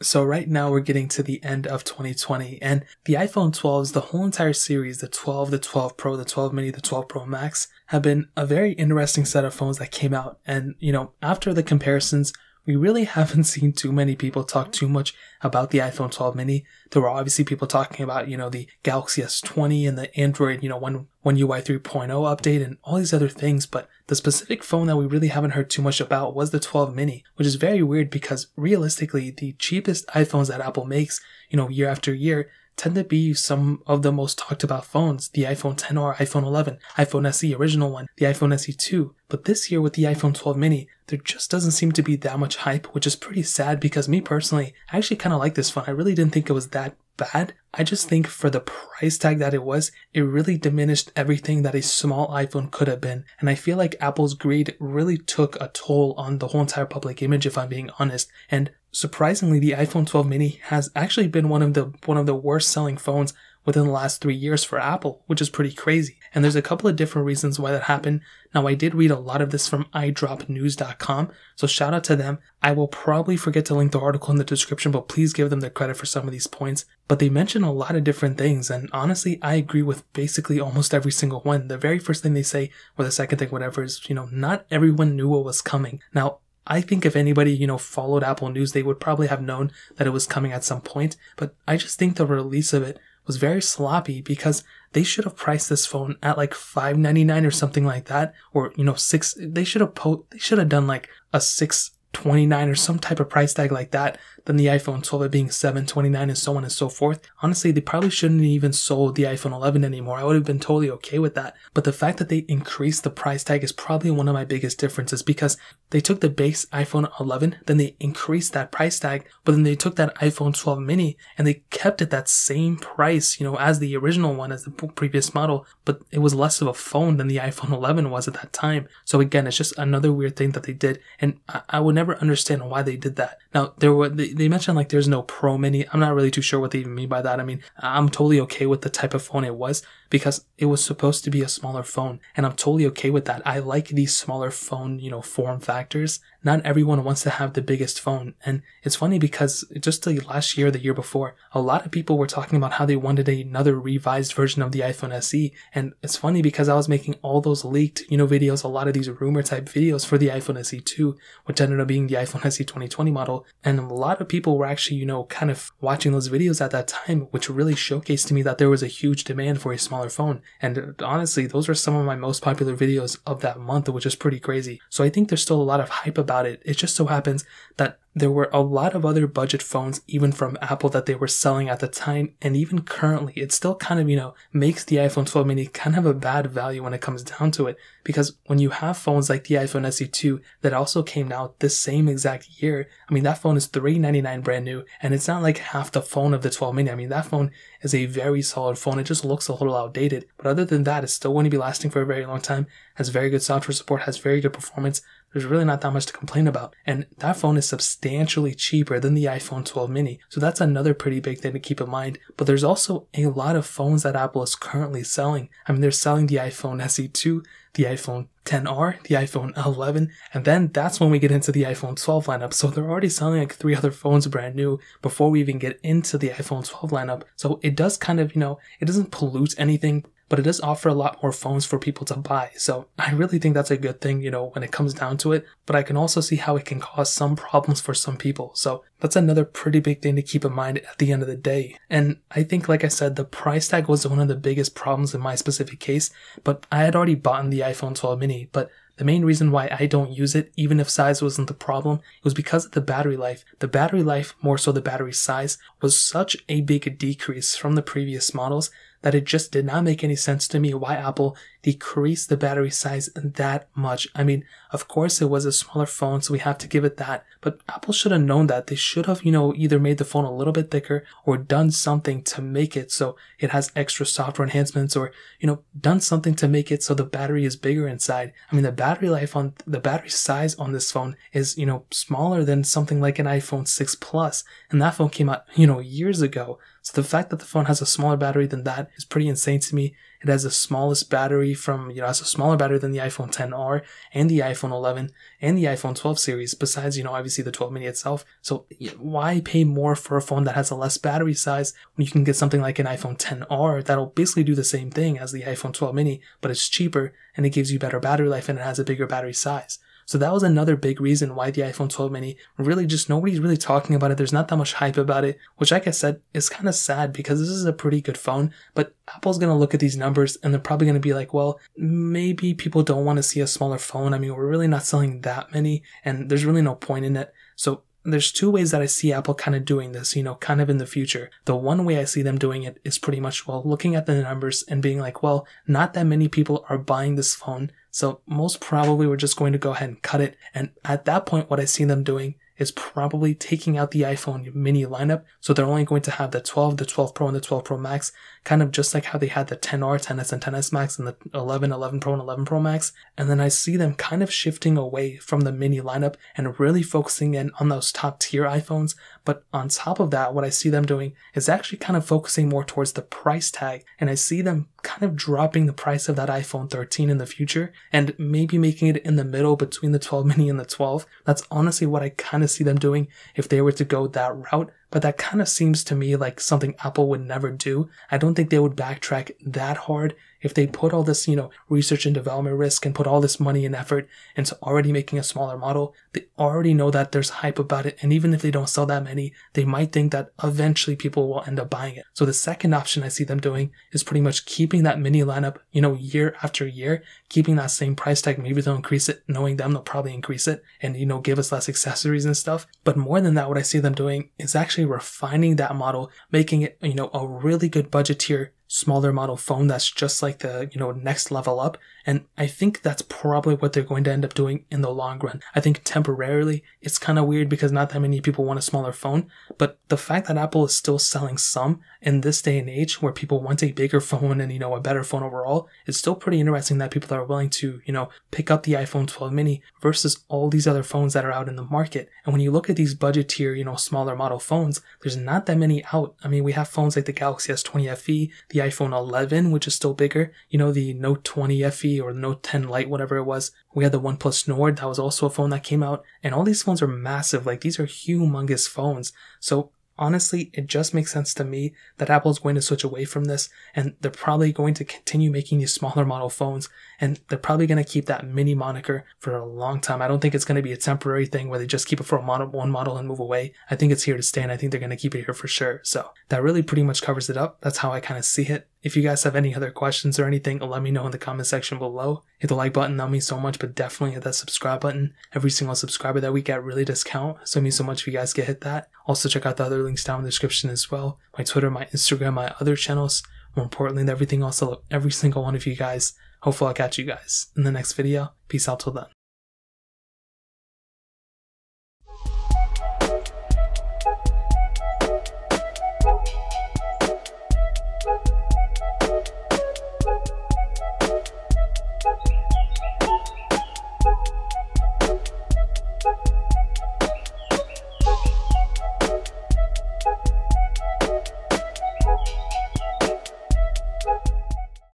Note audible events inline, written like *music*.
So right now we're getting to the end of 2020 and the iPhone 12s, the whole entire series, the 12, the 12 Pro, the 12 mini, the 12 Pro Max have been a very interesting set of phones that came out. And, you know, after the comparisons, we really haven't *laughs* seen too many people talk mm-hmm. too much about the iPhone 12 mini. There were obviously people talking about, you know, the Galaxy S20 and the Android, you know, one, one UI 3.0 update and all these other things, but the specific phone that we really haven't heard too much about was the 12 mini, which is very weird because realistically, the cheapest iPhones that Apple makes, you know, year after year tend to be some of the most talked about phones the iPhone 10R, iPhone 11, iPhone SE original one, the iPhone SE 2. But this year with the iPhone 12 mini, there just doesn't seem to be that much hype, which is pretty sad because me personally, I actually kind of like this phone. I really didn't think it was that bad. I just think for the price tag that it was, it really diminished everything that a small iPhone could have been. And I feel like Apple's greed really took a toll on the whole entire public image, if I'm being honest. And surprisingly, the iPhone 12 mini has actually been one of the one of the worst selling phones within the last three years for Apple, which is pretty crazy. And there's a couple of different reasons why that happened. Now, I did read a lot of this from idropnews.com, so shout out to them. I will probably forget to link the article in the description, but please give them the credit for some of these points. But they mention a lot of different things, and honestly, I agree with basically almost every single one. The very first thing they say, or the second thing, whatever, is, you know, not everyone knew what was coming. Now, I think if anybody, you know, followed Apple News, they would probably have known that it was coming at some point, but I just think the release of it was very sloppy because they should have priced this phone at like 599 or something like that or you know 6 they should have po- they should have done like a 629 or some type of price tag like that than the iPhone 12 at being 729 and so on and so forth. Honestly, they probably shouldn't even sold the iPhone 11 anymore. I would have been totally okay with that. But the fact that they increased the price tag is probably one of my biggest differences because they took the base iPhone 11, then they increased that price tag, but then they took that iPhone 12 mini and they kept it that same price, you know, as the original one, as the previous model, but it was less of a phone than the *laughs* iPhone 11 was at that time. So again, it's just another weird thing that they did. And I, I would never understand why they did that. Now, there were, they, they mentioned like there's no pro mini. I'm not really too sure what they even mean by that. I mean, I'm totally okay with the type of phone it was, because it was supposed to be a smaller phone and I'm totally okay with that. I like these smaller phone, you know, form factors. Not everyone wants to have the biggest phone. And it's funny because just the last year, the year before, a lot of people were talking about how they wanted another revised version of the iPhone SE. And it's funny because I was making all those leaked, you know, videos, a lot of these rumor type videos for the iPhone SE 2, which ended up being the iPhone SE *laughs* 2020 model. And a lot of people were actually, you know, kind of watching those videos at that time, which really showcased to me that there was a huge demand for a small smaller phone. And uh, honestly, those are some of my most popular videos of that month, which is pretty crazy. So I think there's still a lot of hype about it. It just so happens that there were a lot of other budget phones, even from Apple, that they were selling at the time, and even currently, it still kind of, you know, makes the iPhone 12 mini kind of a bad value when it comes down to it. Because when you have phones like the iPhone SE2 that also came out this same exact year, I mean, that phone is $399 brand new, and it's not like half the phone of the 12 mini. I mean, that phone is a very solid phone. It just looks a little outdated. But other than that, it's still going to be lasting for a very long time, has very good software support, has very good performance, there's really not that much to complain about. And that phone is substantially cheaper than the iPhone 12 mini. So that's another pretty big thing to keep in mind. But there's also a lot of phones that Apple is currently selling. I mean, they're selling the iPhone SE2, the iPhone 10R, the iPhone 11, and then that's when we get into the iPhone 12 lineup. So they're already selling like three other phones brand new before we even get into the iPhone 12 lineup. So it does kind of, you know, it doesn't pollute anything but it does offer a lot more phones for people to buy. So I really think that's a good thing, you know, when it comes down to it. But I can also see how it can cause some problems for some people. So that's another pretty big thing to keep in mind at the end of the day. And I think, like I said, the price tag was one of the biggest problems in my specific case, but I had already bought the iPhone 12 mini, but the main reason why I don't use it, even if size wasn't the problem, it was because of the battery life. The battery life, more so the battery size, was such a big decrease from the previous models that it just did not make any sense to me why Apple decreased the battery size that much. I mean, of course it was a smaller phone, so we have to give it that, but Apple should have known that. They should have, you know, either made the phone a little bit thicker or done something to make it so it has extra software enhancements or, you know, done something to make it so the battery is bigger inside. I mean, the battery life on the battery size on this phone is, you know, smaller than something like an iPhone 6 Plus, and that phone came out, you know, years ago. So the fact that the phone has a smaller battery than that is pretty insane to me. It has the smallest battery from, you know, has a smaller battery than the iPhone 10R and the iPhone 11 and the iPhone 12 series, besides, you know, obviously the 12 mini itself. So why pay more for a phone that has a less battery size when you can get something like an iPhone 10R that'll basically do the same thing as the iPhone 12 mini, but it's cheaper and it gives you better battery life and it has a bigger battery size. So that was another big reason why the iPhone 12 mini really just nobody's really talking about it. There's not that much hype about it, which like I said is kind of sad because this is a pretty good phone, but Apple's going to look at these numbers and they're probably going to be like, well, maybe people don't want to see a smaller phone. I mean, we're really not selling that many and there's really no point in it. So there's two ways that I see Apple kind of doing this, you know, kind of in the future. The one way I see them doing it is pretty much, well, looking at the numbers and being like, well, not that many people are buying this phone. So most probably we're just going to go ahead and cut it. And at that point, what I see them doing is probably taking out the iPhone mini lineup. So they're only going to have the 12, the 12 Pro, and the 12 Pro Max, kind of just like how they had the 10R, 10S, and 10S Max, and the 11, 11 Pro, and 11 Pro Max. And then I see them kind of shifting away from the mini lineup and really focusing in on those top tier iPhones. But on top of that, what I see them doing is actually kind of focusing more towards the price tag. And I see them kind of dropping the price of that iPhone 13 in the future and maybe making it in the middle between the 12 mini and the 12. That's honestly what I kind of to see them doing if they were to go that route, but that kind of seems to me like something Apple would never do. I don't think they would backtrack that hard if they put all this, you know, research and development risk and put all this money and effort into already making a smaller model, they already know that there's hype about it. And even if they don't sell that many, they might think that eventually people will end up buying it. So the second option I see them doing is pretty much keeping that mini lineup, you know, year after year, keeping that same price tag. Maybe they'll increase it, knowing them, they'll probably increase it and, you know, give us less accessories and stuff. But more than that, what I see them doing is actually refining that model, making it, you know, a really good budget tier smaller model phone that's just like the you know next level up and i think that's probably what they're going to end up doing in the long run i think temporarily it's kind of weird because not that many people want a smaller phone but the fact that apple is still selling some in this day and age where people want a bigger *laughs* phone and you know a better phone overall it's still pretty interesting that people are willing to you know pick up the iphone 12 mini versus all these other phones that are out in the market and when you look at these budget tier you know smaller model phones there's not that many out i mean we have phones like the galaxy s20 fe the iPhone 11, which is still bigger. You know, the Note 20 FE or Note 10 Lite, whatever it was. We had the OnePlus Nord, that was also a phone that came out. And all these phones are massive. Like, these are humongous phones. So honestly, it just makes sense to me that Apple is going to switch away from this and they're probably going to continue making these smaller model phones and they're probably going to keep that mini moniker for a long time. I don't think it's going to be a temporary thing where they just keep it for model, one model and move away. I think it's here to stay and I think they're going to keep it here for sure. So that really pretty much covers it up. That's how I kind of see it. If you guys have any other questions or anything, let me know in the comment section below. Hit the like button, that means so much, but definitely hit that subscribe button. Every single subscriber that we get really does count, so it means so much if you guys get hit that. Also, check out the other links down in the description as well. My Twitter, my Instagram, my other channels. More importantly than everything else, I love every single one of you guys. Hopefully I'll catch you guys in the next video. Peace out till then.